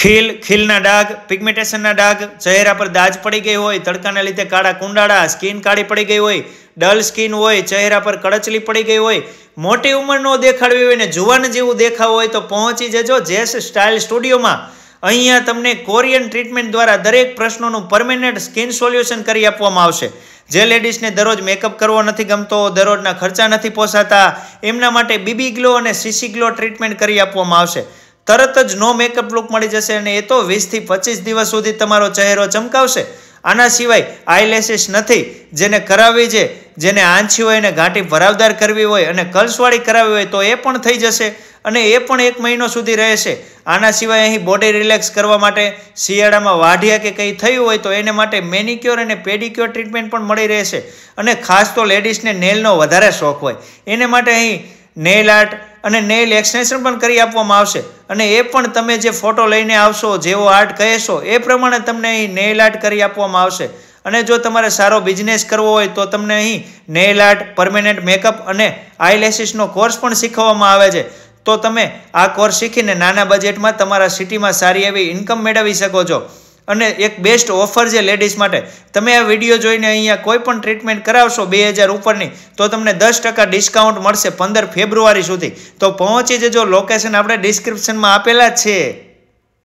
ખીલ ખીલના ડાઘ પિગમેટેશનના ડાઘ ચહેરા પર દાજ પડી ગઈ હોય તડકાના લીધે કાળા કુંડાળા સ્કિન કાળી પડી ગઈ હોય ડલ સ્કિન હોય ચહેરા પર કડચલી પડી ગઈ હોય મોટી ઉંમરનો દેખાડવી હોય ને જુવાન જેવું દેખાવ હોય તો પહોંચી જજો જેસ સ્ટાઇલ સ્ટુડિયોમાં અહીંયા તમને કોરિયન ટ્રીટમેન્ટ દ્વારા દરેક પ્રશ્નોનું પરમેનન્ટ સ્કિન સોલ્યુશન કરી આપવામાં આવશે જે લેડીઝને દરરોજ મેકઅપ કરવો નથી ગમતો દરરોજના ખર્ચા નથી પોસાતા એમના માટે બીબી ગ્લો અને સીસી ગ્લો ટ્રીટમેન્ટ કરી આપવામાં આવશે તરત જ નો મેકઅપ લુક મળી જશે અને એ તો વીસથી પચીસ દિવસ સુધી તમારો ચહેરો ચમકાવશે આના સિવાય આઈલેસીસ નથી જેને કરાવવી છે જેને આંછી હોય અને ગાંઠી ભરાવદાર કરવી હોય અને કલ્સવાળી કરાવવી હોય તો એ પણ થઈ જશે અને એ પણ એક મહિનો સુધી રહેશે આના સિવાય અહીં બોડી રિલેક્સ કરવા માટે શિયાળામાં વાઢિયા કે કંઈ થયું હોય તો એને માટે મેનિક્યોર અને પેડિક્યોર ટ્રીટમેન્ટ પણ મળી રહેશે અને ખાસ તો લેડીઝને નેલનો વધારે શોખ હોય એને માટે અહીં નેલ આર્ટ અને નેઇલ એક્સટેન્શન પણ કરી આપવામાં આવશે અને એ પણ તમે જે ફોટો લઈને આવશો જેવો આર્ટ કહેશો એ પ્રમાણે તમને અહીં નેઇલ આર્ટ કરી આપવામાં આવશે અને જો તમારે સારો બિઝનેસ કરવો હોય તો તમને અહીં નેઇલ આર્ટ પરમેનન્ટ મેકઅપ અને આઈલેસીસનો કોર્સ પણ શીખવવામાં આવે છે તો તમે આ કોર્સ શીખીને નાના બજેટમાં તમારા સિટીમાં સારી એવી ઇન્કમ મેળવી શકો છો અને એક બેસ્ટ ઓફર છે લેડીઝ માટે તમે આ વિડીયો જોઈને અહીંયા કોઈ પણ ટ્રીટમેન્ટ કરાવશો બે હજાર ઉપરની તો તમને દસ ટકા ડિસ્કાઉન્ટ મળશે પંદર ફેબ્રુઆરી સુધી તો પહોંચી જજો લોકેશન આપણે ડિસ્ક્રિપ્શનમાં આપેલા છે